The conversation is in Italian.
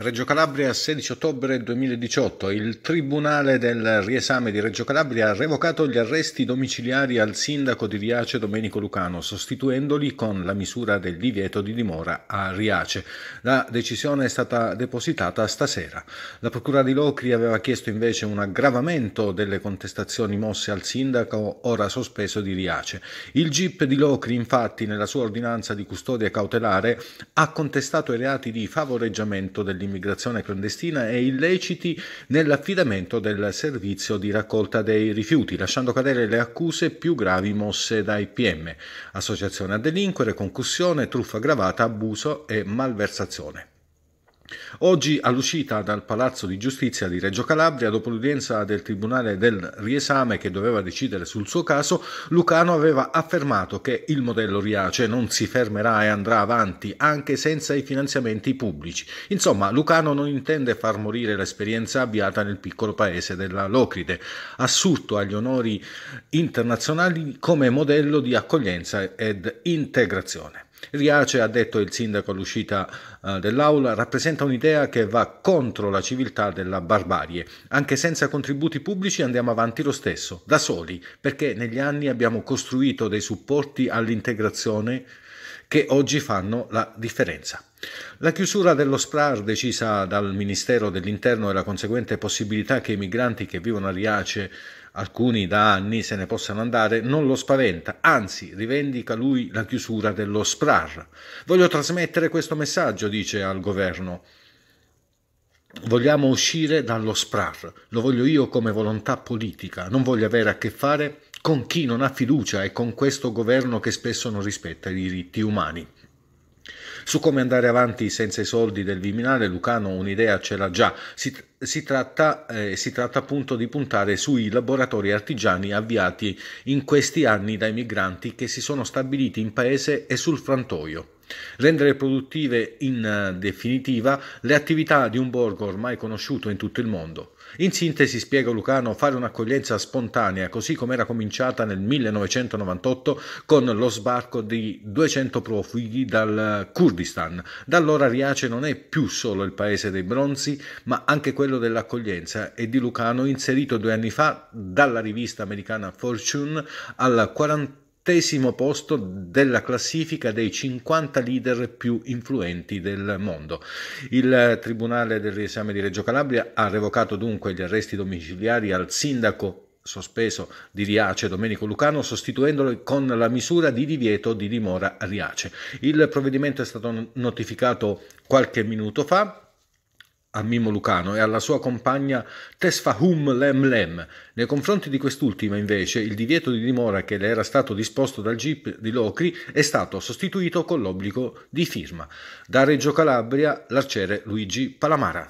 Reggio Calabria 16 ottobre 2018. Il Tribunale del riesame di Reggio Calabria ha revocato gli arresti domiciliari al sindaco di Riace Domenico Lucano, sostituendoli con la misura del divieto di dimora a Riace. La decisione è stata depositata stasera. La Procura di Locri aveva chiesto invece un aggravamento delle contestazioni mosse al sindaco ora sospeso di Riace. Il GIP di Locri, infatti, nella sua ordinanza di custodia cautelare, ha contestato i reati di favoreggiamento dell'interno l'immigrazione clandestina e illeciti nell'affidamento del servizio di raccolta dei rifiuti, lasciando cadere le accuse più gravi mosse dai PM, associazione a delinquere, concussione, truffa aggravata, abuso e malversazione. Oggi, all'uscita dal Palazzo di Giustizia di Reggio Calabria, dopo l'udienza del Tribunale del Riesame che doveva decidere sul suo caso, Lucano aveva affermato che il modello Riace non si fermerà e andrà avanti anche senza i finanziamenti pubblici. Insomma, Lucano non intende far morire l'esperienza avviata nel piccolo paese della Locride, assurto agli onori internazionali come modello di accoglienza ed integrazione. Riace, ha detto il sindaco all'uscita eh, dell'aula, rappresenta un'idea che va contro la civiltà della barbarie. Anche senza contributi pubblici andiamo avanti lo stesso, da soli, perché negli anni abbiamo costruito dei supporti all'integrazione che oggi fanno la differenza. La chiusura dello SPRAR decisa dal Ministero dell'Interno e la conseguente possibilità che i migranti che vivono a Riace alcuni da anni se ne possano andare, non lo spaventa, anzi rivendica lui la chiusura dello SPRAR. Voglio trasmettere questo messaggio, dice al governo. Vogliamo uscire dallo SPRAR, lo voglio io come volontà politica, non voglio avere a che fare con chi non ha fiducia e con questo governo che spesso non rispetta i diritti umani. Su come andare avanti senza i soldi del Viminale, Lucano un'idea ce l'ha già. Si, si, tratta, eh, si, tratta, appunto di puntare sui laboratori artigiani avviati in questi anni dai migranti che si sono stabiliti in paese e sul frantoio. Rendere produttive in eh, definitiva le attività di un borgo ormai conosciuto in tutto il mondo. In sintesi, spiega Lucano, fare un'accoglienza spontanea, così come era cominciata nel 1998 con lo sbarco di 200 profughi dal Kurdistan. Da allora Riace non è più solo il paese dei bronzi, ma anche quello dell'accoglienza e di Lucano, inserito due anni fa dalla rivista americana Fortune al 40 settantesimo posto della classifica dei 50 leader più influenti del mondo. Il Tribunale del Riesame di Reggio Calabria ha revocato dunque gli arresti domiciliari al sindaco sospeso di Riace Domenico Lucano sostituendolo con la misura di divieto di dimora a Riace. Il provvedimento è stato notificato qualche minuto fa a Mimo Lucano e alla sua compagna Tesfahum Lem Lem. Nei confronti di quest'ultima, invece, il divieto di dimora che le era stato disposto dal GIP di Locri è stato sostituito con l'obbligo di firma. Da Reggio Calabria, l'arciere Luigi Palamara.